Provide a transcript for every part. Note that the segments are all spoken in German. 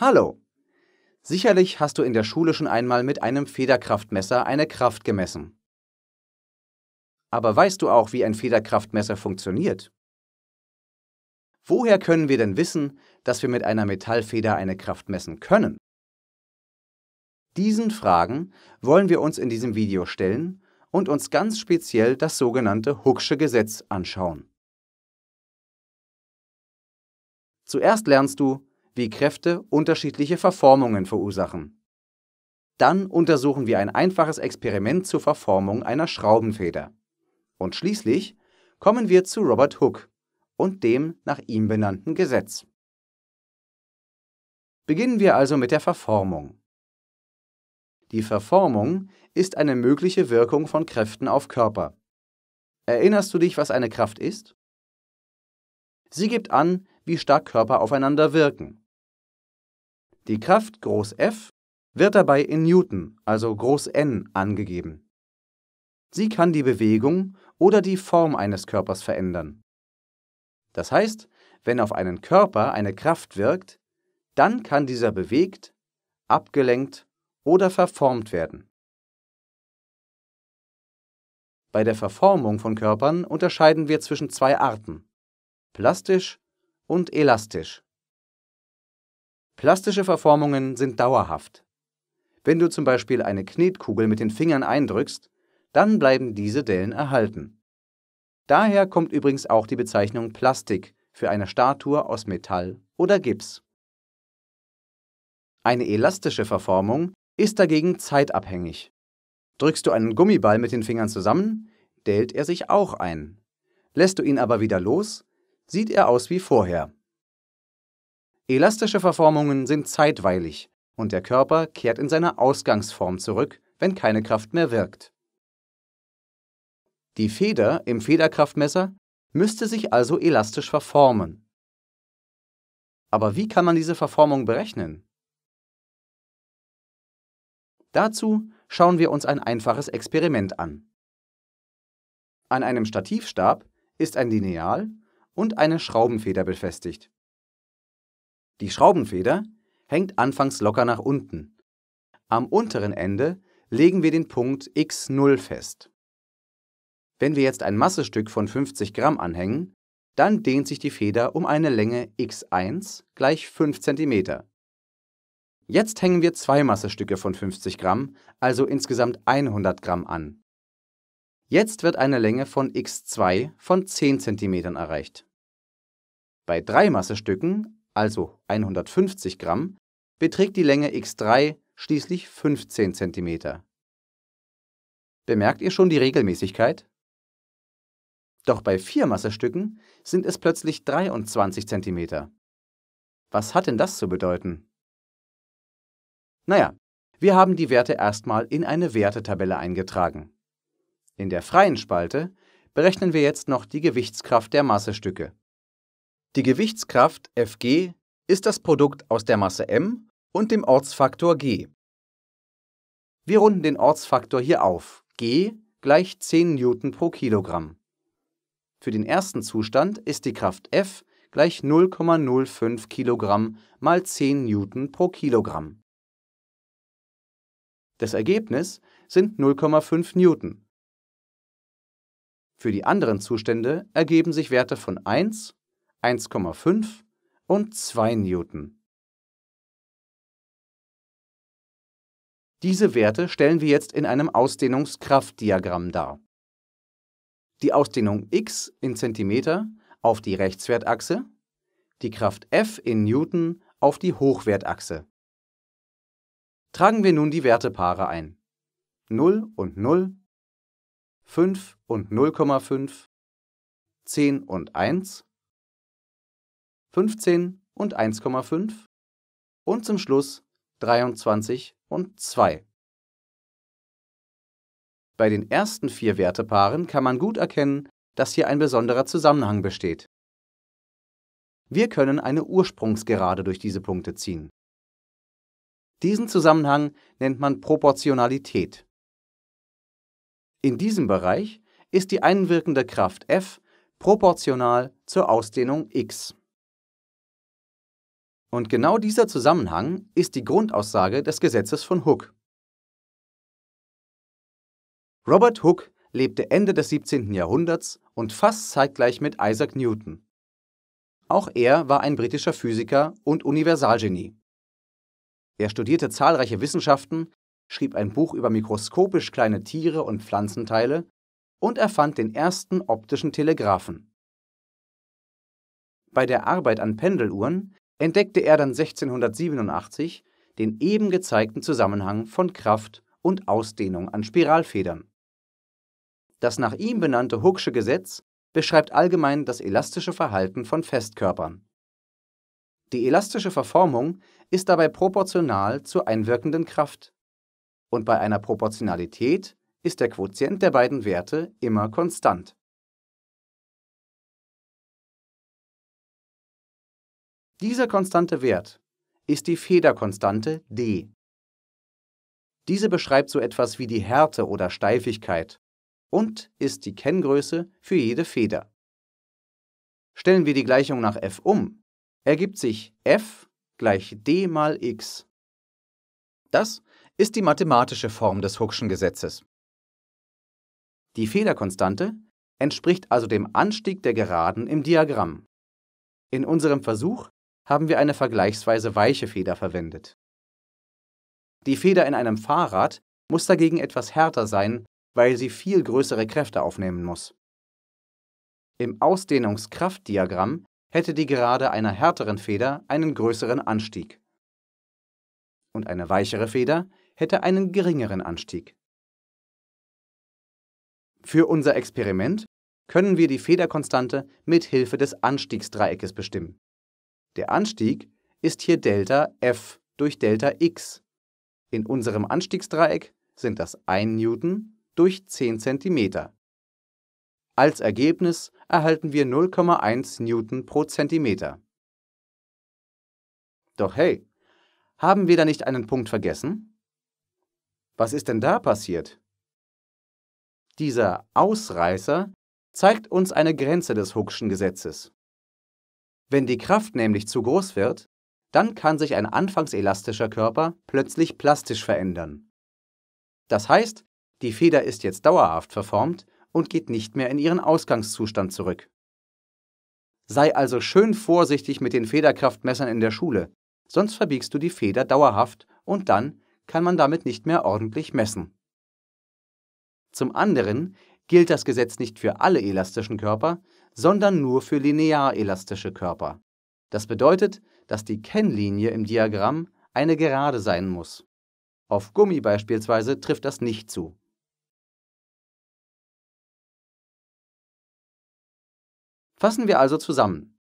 Hallo! Sicherlich hast du in der Schule schon einmal mit einem Federkraftmesser eine Kraft gemessen. Aber weißt du auch, wie ein Federkraftmesser funktioniert? Woher können wir denn wissen, dass wir mit einer Metallfeder eine Kraft messen können? Diesen Fragen wollen wir uns in diesem Video stellen und uns ganz speziell das sogenannte Hooksche Gesetz anschauen. Zuerst lernst du, wie Kräfte unterschiedliche Verformungen verursachen. Dann untersuchen wir ein einfaches Experiment zur Verformung einer Schraubenfeder. Und schließlich kommen wir zu Robert Hooke und dem nach ihm benannten Gesetz. Beginnen wir also mit der Verformung. Die Verformung ist eine mögliche Wirkung von Kräften auf Körper. Erinnerst du dich, was eine Kraft ist? Sie gibt an, wie stark Körper aufeinander wirken. Die Kraft F wird dabei in Newton, also N, angegeben. Sie kann die Bewegung oder die Form eines Körpers verändern. Das heißt, wenn auf einen Körper eine Kraft wirkt, dann kann dieser bewegt, abgelenkt oder verformt werden. Bei der Verformung von Körpern unterscheiden wir zwischen zwei Arten, plastisch und elastisch. Plastische Verformungen sind dauerhaft. Wenn du zum Beispiel eine Knetkugel mit den Fingern eindrückst, dann bleiben diese Dellen erhalten. Daher kommt übrigens auch die Bezeichnung Plastik für eine Statue aus Metall oder Gips. Eine elastische Verformung ist dagegen zeitabhängig. Drückst du einen Gummiball mit den Fingern zusammen, dellt er sich auch ein. Lässt du ihn aber wieder los, sieht er aus wie vorher. Elastische Verformungen sind zeitweilig und der Körper kehrt in seine Ausgangsform zurück, wenn keine Kraft mehr wirkt. Die Feder im Federkraftmesser müsste sich also elastisch verformen. Aber wie kann man diese Verformung berechnen? Dazu schauen wir uns ein einfaches Experiment an. An einem Stativstab ist ein Lineal und eine Schraubenfeder befestigt. Die Schraubenfeder hängt anfangs locker nach unten. Am unteren Ende legen wir den Punkt x0 fest. Wenn wir jetzt ein Massestück von 50 Gramm anhängen, dann dehnt sich die Feder um eine Länge x1 gleich 5 cm. Jetzt hängen wir zwei Massestücke von 50 Gramm, also insgesamt 100 Gramm an. Jetzt wird eine Länge von x2 von 10 cm erreicht. Bei drei Massestücken, also 150 Gramm, beträgt die Länge x3 schließlich 15 cm. Bemerkt ihr schon die Regelmäßigkeit? Doch bei vier Massestücken sind es plötzlich 23 cm. Was hat denn das zu bedeuten? Naja, wir haben die Werte erstmal in eine Wertetabelle eingetragen. In der freien Spalte berechnen wir jetzt noch die Gewichtskraft der Massestücke. Die Gewichtskraft Fg ist das Produkt aus der Masse m und dem Ortsfaktor g. Wir runden den Ortsfaktor hier auf. g gleich 10 Newton pro Kilogramm. Für den ersten Zustand ist die Kraft F gleich 0,05 Kilogramm mal 10 Newton pro Kilogramm. Das Ergebnis sind 0,5 Newton. Für die anderen Zustände ergeben sich Werte von 1 1,5 und 2 Newton. Diese Werte stellen wir jetzt in einem Ausdehnungskraftdiagramm dar. Die Ausdehnung x in Zentimeter auf die Rechtswertachse, die Kraft F in Newton auf die Hochwertachse. Tragen wir nun die Wertepaare ein. 0 und 0, 5 und 0,5, 10 und 1, 15 und 1,5 und zum Schluss 23 und 2. Bei den ersten vier Wertepaaren kann man gut erkennen, dass hier ein besonderer Zusammenhang besteht. Wir können eine Ursprungsgerade durch diese Punkte ziehen. Diesen Zusammenhang nennt man Proportionalität. In diesem Bereich ist die einwirkende Kraft f proportional zur Ausdehnung x. Und genau dieser Zusammenhang ist die Grundaussage des Gesetzes von Hooke. Robert Hooke lebte Ende des 17. Jahrhunderts und fast zeitgleich mit Isaac Newton. Auch er war ein britischer Physiker und Universalgenie. Er studierte zahlreiche Wissenschaften, schrieb ein Buch über mikroskopisch kleine Tiere und Pflanzenteile und erfand den ersten optischen Telegraphen. Bei der Arbeit an Pendeluhren entdeckte er dann 1687 den eben gezeigten Zusammenhang von Kraft und Ausdehnung an Spiralfedern. Das nach ihm benannte Hooksche Gesetz beschreibt allgemein das elastische Verhalten von Festkörpern. Die elastische Verformung ist dabei proportional zur einwirkenden Kraft. Und bei einer Proportionalität ist der Quotient der beiden Werte immer konstant. Dieser konstante Wert ist die Federkonstante d. Diese beschreibt so etwas wie die Härte oder Steifigkeit und ist die Kenngröße für jede Feder. Stellen wir die Gleichung nach f um, ergibt sich f gleich d mal x. Das ist die mathematische Form des Hooke'schen Gesetzes. Die Federkonstante entspricht also dem Anstieg der Geraden im Diagramm. In unserem Versuch haben wir eine vergleichsweise weiche Feder verwendet. Die Feder in einem Fahrrad muss dagegen etwas härter sein, weil sie viel größere Kräfte aufnehmen muss. Im Ausdehnungskraftdiagramm hätte die Gerade einer härteren Feder einen größeren Anstieg. Und eine weichere Feder hätte einen geringeren Anstieg. Für unser Experiment können wir die Federkonstante mit Hilfe des Anstiegsdreieckes bestimmen. Der Anstieg ist hier Delta F durch Delta X. In unserem Anstiegsdreieck sind das 1 Newton durch 10 cm. Als Ergebnis erhalten wir 0,1 Newton pro Zentimeter. Doch hey, haben wir da nicht einen Punkt vergessen? Was ist denn da passiert? Dieser Ausreißer zeigt uns eine Grenze des Hookschen Gesetzes. Wenn die Kraft nämlich zu groß wird, dann kann sich ein anfangs elastischer Körper plötzlich plastisch verändern. Das heißt, die Feder ist jetzt dauerhaft verformt und geht nicht mehr in ihren Ausgangszustand zurück. Sei also schön vorsichtig mit den Federkraftmessern in der Schule, sonst verbiegst du die Feder dauerhaft und dann kann man damit nicht mehr ordentlich messen. Zum anderen gilt das Gesetz nicht für alle elastischen Körper, sondern nur für linearelastische Körper. Das bedeutet, dass die Kennlinie im Diagramm eine gerade sein muss. Auf Gummi beispielsweise trifft das nicht zu. Fassen wir also zusammen.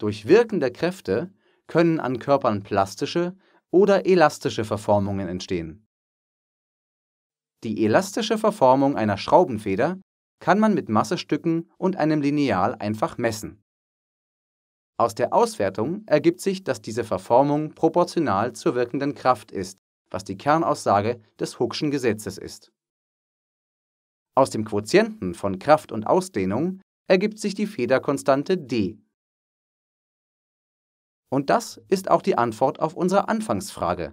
Durch wirkende Kräfte können an Körpern plastische oder elastische Verformungen entstehen. Die elastische Verformung einer Schraubenfeder kann man mit Massestücken und einem Lineal einfach messen. Aus der Auswertung ergibt sich, dass diese Verformung proportional zur wirkenden Kraft ist, was die Kernaussage des Hookschen Gesetzes ist. Aus dem Quotienten von Kraft und Ausdehnung ergibt sich die Federkonstante d. Und das ist auch die Antwort auf unsere Anfangsfrage.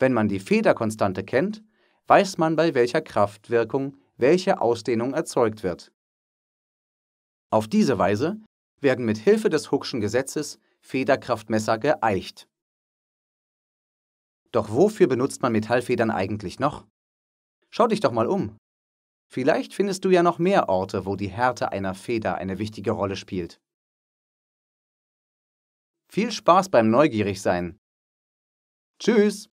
Wenn man die Federkonstante kennt, weiß man, bei welcher Kraftwirkung welche Ausdehnung erzeugt wird. Auf diese Weise werden mit Hilfe des Hookschen Gesetzes Federkraftmesser geeicht. Doch wofür benutzt man Metallfedern eigentlich noch? Schau dich doch mal um. Vielleicht findest du ja noch mehr Orte, wo die Härte einer Feder eine wichtige Rolle spielt. Viel Spaß beim Neugierigsein. Tschüss!